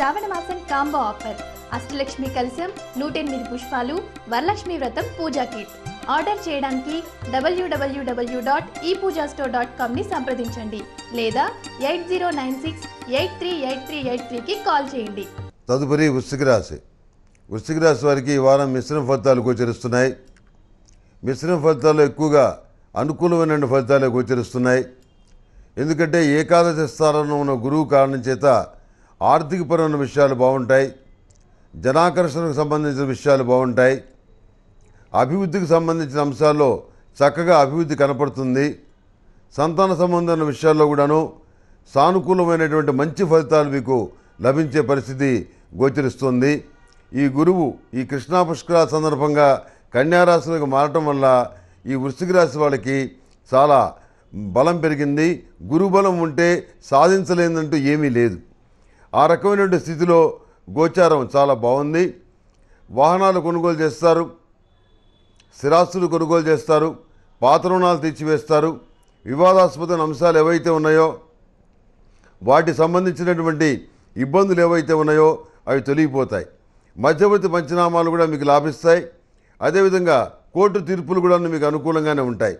శ్రావణ మాసం combo offer Ashtalakshmi కలశం నూట ఎనిమిది పుష్పాలు వరలక్ష్మి వ్రతం పూజా కిట్ ఆర్డర్ చేయడానికి డబ్ల్యూడబ్ల్యూడబ్ల్యూ డాట్ ఈ పూజా స్టోర్ డాట్ కామ్ని సంప్రదించండి లేదా eight zero nine six eight three eight three eight త్రీకి కాల్ చేయండి తదుపరి వృశ్చిక రాశి వృశ్చిక రాశి వారికి ఈ వారం మిశ్రమ ఫలితాలు గోచరిస్తున్నాయి మిశ్రమ ఫలితాలు ఎక్కువగా అనుకూలమైన ఫలితాలే గోచరిస్తున్నాయి ఎందుకంటే ఏకాదశి స్థానంలో ఉన్న గురువు కారణం చేత ఆర్థికపరమైన విషయాలు బాగుంటాయి జనాకర్షణకు సంబంధించిన విషయాలు బాగుంటాయి అభివృద్ధికి సంబంధించిన అంశాల్లో చక్కగా అభివృద్ధి కనపడుతుంది సంతాన సంబంధమైన విషయాల్లో కూడాను సానుకూలమైనటువంటి మంచి ఫలితాలు మీకు లభించే పరిస్థితి గోచరిస్తుంది ఈ గురువు ఈ కృష్ణా పుష్కరాల సందర్భంగా కన్యారాశులకు మారటం వల్ల ఈ వృశ్చిక రాశి వాళ్ళకి చాలా బలం పెరిగింది గురుబలం ఉంటే సాధించలేదంటూ ఏమీ లేదు ఆ రకమైనటువంటి స్థితిలో గోచారం చాలా బాగుంది వాహనాలు కొనుగోలు చేస్తారు స్థిరాస్తులు కొనుగోలు చేస్తారు పాత రుణాలు తీర్చివేస్తారు వివాదాస్పదమైన అంశాలు ఏవైతే ఉన్నాయో వాటి సంబంధించినటువంటి ఇబ్బందులు ఏవైతే ఉన్నాయో అవి తొలగిపోతాయి మధ్యవర్తి పంచనామాలు కూడా మీకు లాభిస్తాయి అదేవిధంగా కోర్టు తీర్పులు కూడా మీకు అనుకూలంగానే ఉంటాయి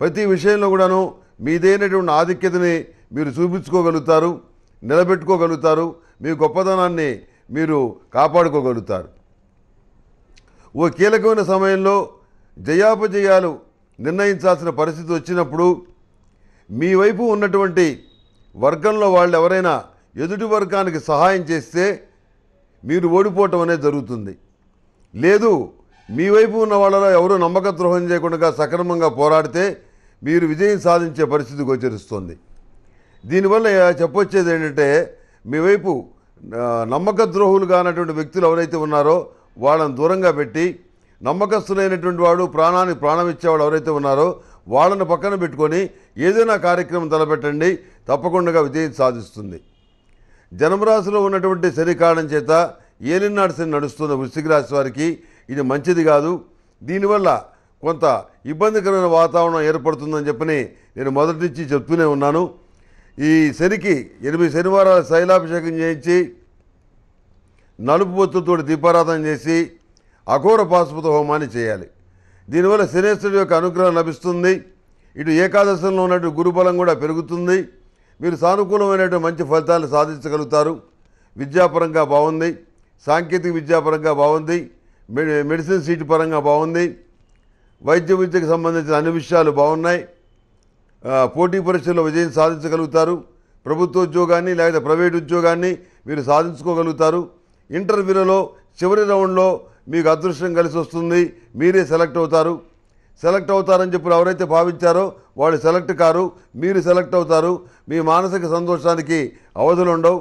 ప్రతి విషయంలో కూడాను మీదైనటువంటి ఆధిక్యతని మీరు చూపించుకోగలుగుతారు నిలబెట్టుకోగలుగుతారు మీ గొప్పతనాన్ని మీరు కాపాడుకోగలుగుతారు ఓ కీలకమైన సమయంలో జయాపజయాలు నిర్ణయించాల్సిన పరిస్థితి వచ్చినప్పుడు మీ వైపు ఉన్నటువంటి వర్గంలో వాళ్ళు ఎవరైనా ఎదుటి వర్గానికి సహాయం చేస్తే మీరు ఓడిపోవటం అనేది జరుగుతుంది లేదు మీ వైపు ఉన్న వాళ్ళలో ఎవరు నమ్మక ద్రోహం చేయకుండా సక్రమంగా పోరాడితే మీరు విజయం సాధించే పరిస్థితి గోచరిస్తుంది దీనివల్ల చెప్పొచ్చేది ఏంటంటే మీ వైపు నమ్మక ద్రోహులు కానటువంటి వ్యక్తులు ఎవరైతే ఉన్నారో వాళ్ళని దూరంగా పెట్టి నమ్మకస్తులైనటువంటి వాడు ప్రాణానికి ప్రాణం ఇచ్చేవాడు ఎవరైతే ఉన్నారో వాళ్ళని పక్కన పెట్టుకొని ఏదైనా కార్యక్రమం తలపెట్టండి తప్పకుండా విజయం సాధిస్తుంది జన్మరాశిలో ఉన్నటువంటి శని కారణం చేత ఏలినాడు శని నడుస్తున్న వృశ్చిక రాశి వారికి ఇది మంచిది కాదు దీనివల్ల కొంత ఇబ్బందికరమైన వాతావరణం ఏర్పడుతుందని చెప్పని నేను మొదటి నుంచి చెప్తూనే ఉన్నాను ఈ శనికి ఎనిమిది శనివారాల శైలాభిషేకం చేయించి నలుపు బొత్తుతో దీపారాధన చేసి అఘోర పాశుపత హోమాన్ని చేయాలి దీనివల్ల శనేశ్వరుడు యొక్క అనుగ్రహం లభిస్తుంది ఇటు ఏకాదశంలో ఉన్నట్టు గురుబలం కూడా పెరుగుతుంది మీరు సానుకూలమైనటువంటి మంచి ఫలితాలు సాధించగలుగుతారు విద్యాపరంగా బాగుంది సాంకేతిక విద్యాపరంగా బాగుంది మెడిసిన్ సీటు పరంగా బాగుంది వైద్య విద్యకు సంబంధించిన అన్ని విషయాలు బాగున్నాయి పోటీ పరీక్షల్లో విజయం సాధించగలుగుతారు ప్రభుత్వ ఉద్యోగాన్ని లేకపోతే ప్రైవేట్ ఉద్యోగాన్ని మీరు సాధించుకోగలుగుతారు ఇంటర్వ్యూలలో చివరి రౌండ్లో మీకు అదృష్టం కలిసి వస్తుంది మీరే సెలెక్ట్ అవుతారు సెలెక్ట్ అవుతారని చెప్పి ఎవరైతే భావించారో వాళ్ళు సెలెక్ట్ కారు మీరు సెలెక్ట్ అవుతారు మీ మానసిక సంతోషానికి అవధులు ఉండవు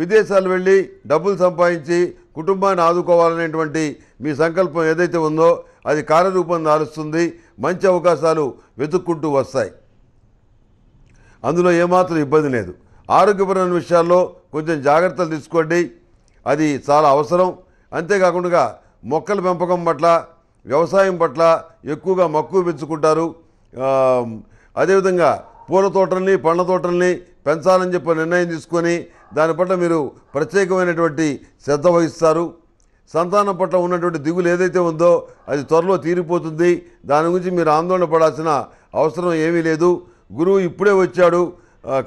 విదేశాలు వెళ్ళి డబ్బులు సంపాదించి కుటుంబాన్ని ఆదుకోవాలనేటువంటి మీ సంకల్పం ఏదైతే ఉందో అది కార్యరూపం దారుస్తుంది మంచి అవకాశాలు వెతుక్కుంటూ వస్తాయి అందులో ఏమాత్రం ఇబ్బంది లేదు ఆరోగ్యపరమైన విషయాల్లో కొంచెం జాగ్రత్తలు తీసుకోండి అది చాలా అవసరం అంతేకాకుండా మొక్కల పెంపకం పట్ల వ్యవసాయం పట్ల ఎక్కువగా మక్కువ పెంచుకుంటారు అదేవిధంగా పూల తోటల్ని పండ్ల తోటల్ని పెంచాలని చెప్పి నిర్ణయం తీసుకొని దాని పట్ల మీరు ప్రత్యేకమైనటువంటి శ్రద్ధ వహిస్తారు సంతానం పట్ల ఉన్నటువంటి దిగులు ఏదైతే ఉందో అది త్వరలో తీరిపోతుంది దాని గురించి మీరు ఆందోళన పడాల్సిన అవసరం ఏమీ లేదు గురువు ఇప్పుడే వచ్చాడు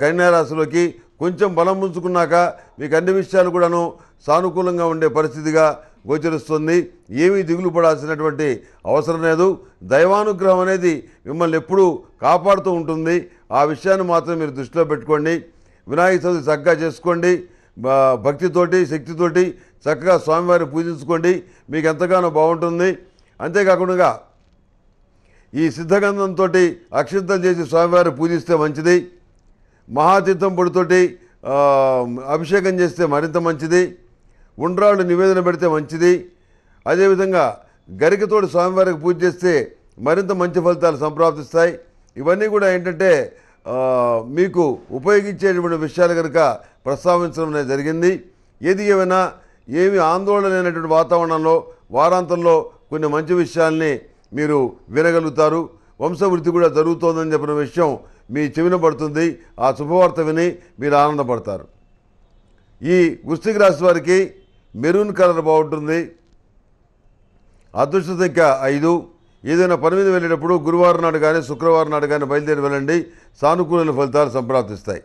కన్యారాశిలోకి కొంచెం బలం ఉంచుకున్నాక మీకు అన్ని విషయాలు కూడాను సానుకూలంగా ఉండే పరిస్థితిగా గోచరిస్తుంది ఏమీ దిగులు పడాల్సినటువంటి అవసరం లేదు దైవానుగ్రహం అనేది మిమ్మల్ని ఎప్పుడూ కాపాడుతూ ఉంటుంది ఆ విషయాన్ని మాత్రం మీరు దృష్టిలో పెట్టుకోండి వినాయక చవితి చక్కగా చేసుకోండి భక్తితోటి శక్తితోటి చక్కగా స్వామివారిని పూజించుకోండి మీకు ఎంతగానో బాగుంటుంది అంతేకాకుండా ఈ సిద్ధగంధంతో అక్షింతం చేసి స్వామివారు పూజిస్తే మంచిది మహాతీర్థం పొడితోటి అభిషేకం చేస్తే మరింత మంచిది ఉండ్రాళ్ళు నివేదన పెడితే మంచిది అదేవిధంగా గరికతోటి స్వామివారికి పూజ చేస్తే మరింత మంచి ఫలితాలు సంప్రాప్తిస్తాయి ఇవన్నీ కూడా ఏంటంటే మీకు ఉపయోగించేటువంటి విషయాలు కనుక ప్రస్తావించడం అనేది జరిగింది ఏది ఏమైనా ఏమి ఆందోళన లేనటువంటి వాతావరణంలో వారాంతంలో కొన్ని మంచి విషయాల్ని మీరు వినగలుగుతారు వంశవృద్ధి కూడా జరుగుతోందని చెప్పిన విషయం మీ చెవిన పడుతుంది ఆ శుభవార్త విని మీరు ఆనందపడతారు ఈ వృష్టికి రాసి వారికి మెరూన్ కలర్ బాగుంటుంది అదృష్ట సంఖ్య ఐదు ఏదైనా పని మీద వెళ్ళేటప్పుడు గురువారం నాడు కానీ శుక్రవారం నాడు కానీ బయలుదేరి వెళ్ళండి సానుకూల ఫలితాలు సంప్రాప్తిస్తాయి